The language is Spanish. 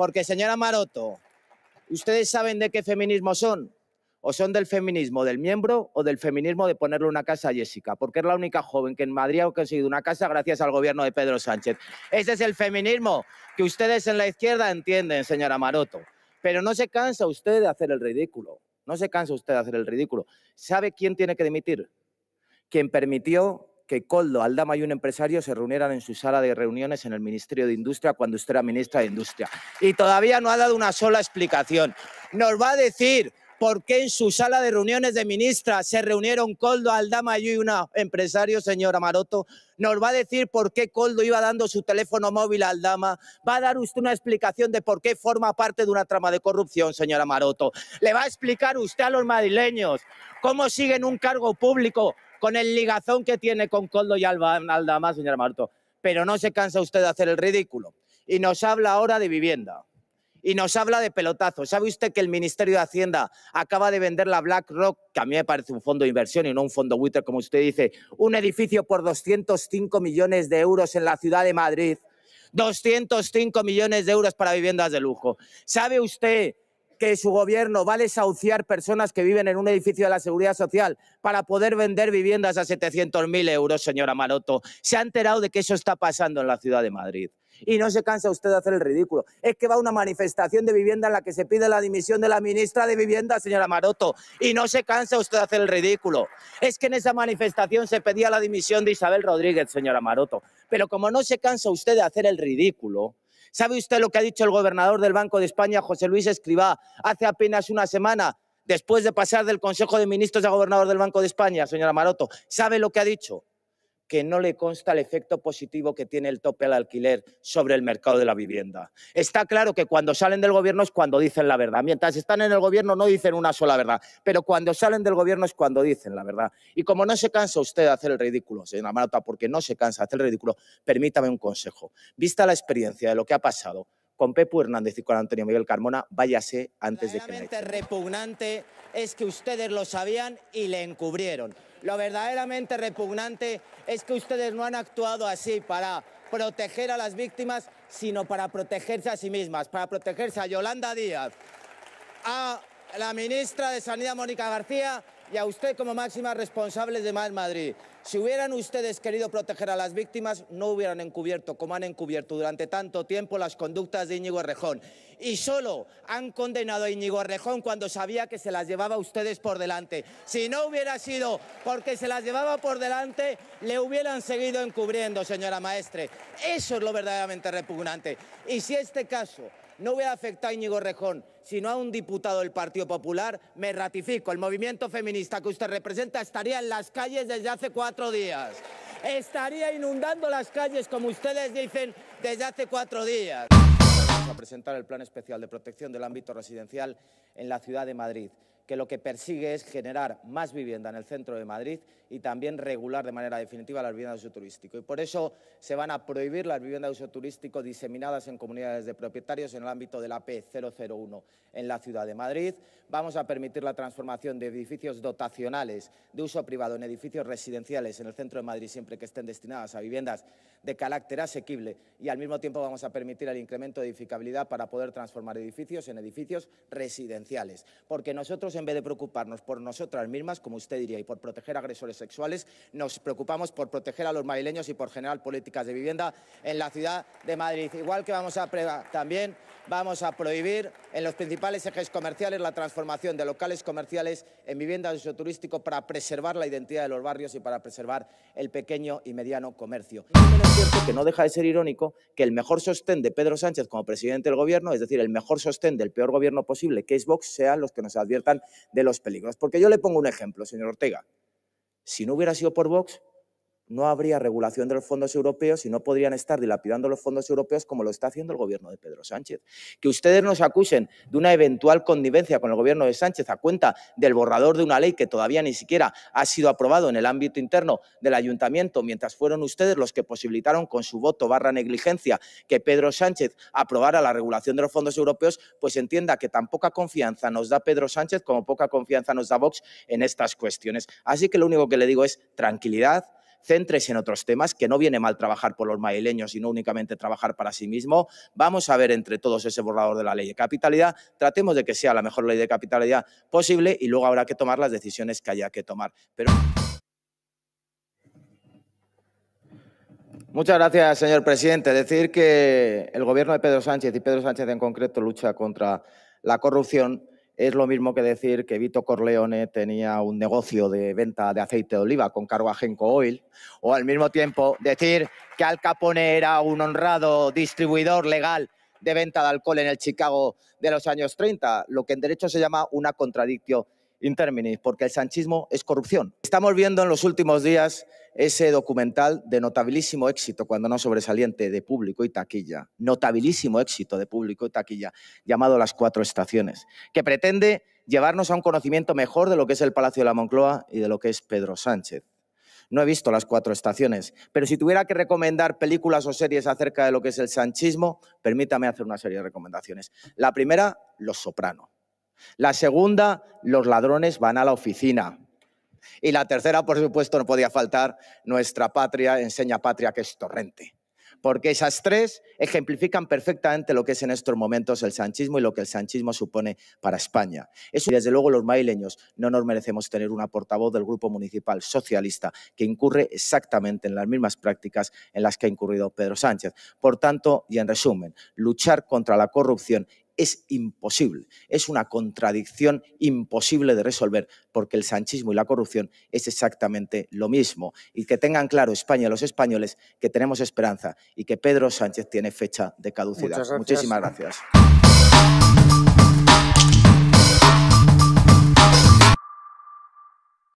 Porque, señora Maroto, ¿ustedes saben de qué feminismo son? ¿O son del feminismo del miembro o del feminismo de ponerle una casa a Jessica? Porque es la única joven que en Madrid ha conseguido una casa gracias al gobierno de Pedro Sánchez. Ese es el feminismo que ustedes en la izquierda entienden, señora Maroto. Pero no se cansa usted de hacer el ridículo. No se cansa usted de hacer el ridículo. ¿Sabe quién tiene que dimitir? Quien permitió que Coldo, Aldama y un empresario se reunieran en su sala de reuniones en el Ministerio de Industria cuando usted era ministra de Industria. Y todavía no ha dado una sola explicación. Nos va a decir por qué en su sala de reuniones de ministra se reunieron Coldo, Aldama y un empresario, señora Maroto. Nos va a decir por qué Coldo iba dando su teléfono móvil a Aldama. Va a dar usted una explicación de por qué forma parte de una trama de corrupción, señora Maroto. Le va a explicar usted a los madrileños cómo siguen un cargo público con el ligazón que tiene con Coldo y Alba, Aldama, señora Marto. Pero no se cansa usted de hacer el ridículo. Y nos habla ahora de vivienda. Y nos habla de pelotazos. ¿Sabe usted que el Ministerio de Hacienda acaba de vender la BlackRock, que a mí me parece un fondo de inversión y no un fondo buitre, como usted dice, un edificio por 205 millones de euros en la ciudad de Madrid? 205 millones de euros para viviendas de lujo. ¿Sabe usted que su gobierno va a desahuciar personas que viven en un edificio de la Seguridad Social para poder vender viviendas a 700.000 euros, señora Maroto. ¿Se ha enterado de que eso está pasando en la ciudad de Madrid? y no se cansa usted de hacer el ridículo. Es que va a una manifestación de vivienda en la que se pide la dimisión de la ministra de Vivienda, señora Maroto, y no se cansa usted de hacer el ridículo. Es que en esa manifestación se pedía la dimisión de Isabel Rodríguez, señora Maroto. Pero como no se cansa usted de hacer el ridículo, ¿sabe usted lo que ha dicho el gobernador del Banco de España, José Luis Escribá, hace apenas una semana? Después de pasar del Consejo de Ministros a gobernador del Banco de España, señora Maroto, ¿sabe lo que ha dicho? que no le consta el efecto positivo que tiene el tope al alquiler sobre el mercado de la vivienda. Está claro que cuando salen del gobierno es cuando dicen la verdad. Mientras están en el gobierno no dicen una sola verdad, pero cuando salen del gobierno es cuando dicen la verdad. Y como no se cansa usted de hacer el ridículo, señora Marta, porque no se cansa de hacer el ridículo, permítame un consejo. Vista la experiencia de lo que ha pasado con Pepu Hernández y con Antonio Miguel Carmona, váyase antes de que... Lo repugnante es que ustedes lo sabían y le encubrieron. Lo verdaderamente repugnante es que ustedes no han actuado así para proteger a las víctimas, sino para protegerse a sí mismas, para protegerse a Yolanda Díaz, a la ministra de Sanidad, Mónica García, y a usted como máxima responsable de Mal Madrid. Si hubieran ustedes querido proteger a las víctimas, no hubieran encubierto, como han encubierto durante tanto tiempo, las conductas de Íñigo Rejón. Y solo han condenado a Íñigo Rejón cuando sabía que se las llevaba a ustedes por delante. Si no hubiera sido porque se las llevaba por delante, le hubieran seguido encubriendo, señora maestre. Eso es lo verdaderamente repugnante. Y si este caso no voy a afectar a Íñigo Rejón, sino a un diputado del Partido Popular, me ratifico. El movimiento feminista que usted representa estaría en las calles desde hace cuatro días. Estaría inundando las calles, como ustedes dicen, desde hace cuatro días a presentar el Plan Especial de Protección del Ámbito Residencial en la Ciudad de Madrid, que lo que persigue es generar más vivienda en el centro de Madrid y también regular de manera definitiva las viviendas de uso turístico. Y por eso se van a prohibir las viviendas de uso turístico diseminadas en comunidades de propietarios en el ámbito de la p 001 en la Ciudad de Madrid. Vamos a permitir la transformación de edificios dotacionales de uso privado en edificios residenciales en el centro de Madrid siempre que estén destinadas a viviendas de carácter asequible y al mismo tiempo vamos a permitir el incremento de edificación para poder transformar edificios en edificios residenciales. Porque nosotros, en vez de preocuparnos por nosotras mismas, como usted diría, y por proteger agresores sexuales, nos preocupamos por proteger a los madrileños y por general políticas de vivienda en la ciudad de Madrid. Igual que vamos a también vamos a prohibir en los principales ejes comerciales la transformación de locales comerciales en viviendas de uso turístico para preservar la identidad de los barrios y para preservar el pequeño y mediano comercio. Es cierto que no deja de ser irónico que el mejor sostén de Pedro Sánchez como presidente el gobierno, es decir, el mejor sostén del peor gobierno posible, que es Vox, sean los que nos adviertan de los peligros. Porque yo le pongo un ejemplo, señor Ortega. Si no hubiera sido por Vox, no habría regulación de los fondos europeos y no podrían estar dilapidando los fondos europeos como lo está haciendo el gobierno de Pedro Sánchez. Que ustedes nos acusen de una eventual connivencia con el gobierno de Sánchez a cuenta del borrador de una ley que todavía ni siquiera ha sido aprobado en el ámbito interno del ayuntamiento, mientras fueron ustedes los que posibilitaron con su voto barra negligencia que Pedro Sánchez aprobara la regulación de los fondos europeos, pues entienda que tan poca confianza nos da Pedro Sánchez como poca confianza nos da Vox en estas cuestiones. Así que lo único que le digo es tranquilidad centres en otros temas, que no viene mal trabajar por los maileños y no únicamente trabajar para sí mismo. Vamos a ver entre todos ese borrador de la ley de capitalidad, tratemos de que sea la mejor ley de capitalidad posible y luego habrá que tomar las decisiones que haya que tomar. Pero... Muchas gracias, señor presidente. Decir que el gobierno de Pedro Sánchez y Pedro Sánchez en concreto lucha contra la corrupción es lo mismo que decir que Vito Corleone tenía un negocio de venta de aceite de oliva con Genco Oil, o al mismo tiempo decir que Al Capone era un honrado distribuidor legal de venta de alcohol en el Chicago de los años 30, lo que en derecho se llama una contradictio in terminis, porque el sanchismo es corrupción. Estamos viendo en los últimos días ese documental de notabilísimo éxito, cuando no sobresaliente, de público y taquilla, notabilísimo éxito de público y taquilla, llamado Las Cuatro Estaciones, que pretende llevarnos a un conocimiento mejor de lo que es el Palacio de la Moncloa y de lo que es Pedro Sánchez. No he visto las cuatro estaciones, pero si tuviera que recomendar películas o series acerca de lo que es el sanchismo, permítame hacer una serie de recomendaciones. La primera, Los Soprano. La segunda, Los ladrones van a la oficina y la tercera, por supuesto, no podía faltar, nuestra patria, enseña patria que es torrente. Porque esas tres ejemplifican perfectamente lo que es en estos momentos el sanchismo y lo que el sanchismo supone para España. Eso, y desde luego los maileños no nos merecemos tener una portavoz del grupo municipal socialista que incurre exactamente en las mismas prácticas en las que ha incurrido Pedro Sánchez. Por tanto, y en resumen, luchar contra la corrupción es imposible, es una contradicción imposible de resolver, porque el sanchismo y la corrupción es exactamente lo mismo. Y que tengan claro España y los españoles que tenemos esperanza y que Pedro Sánchez tiene fecha de caducidad. Muchísimas gracias.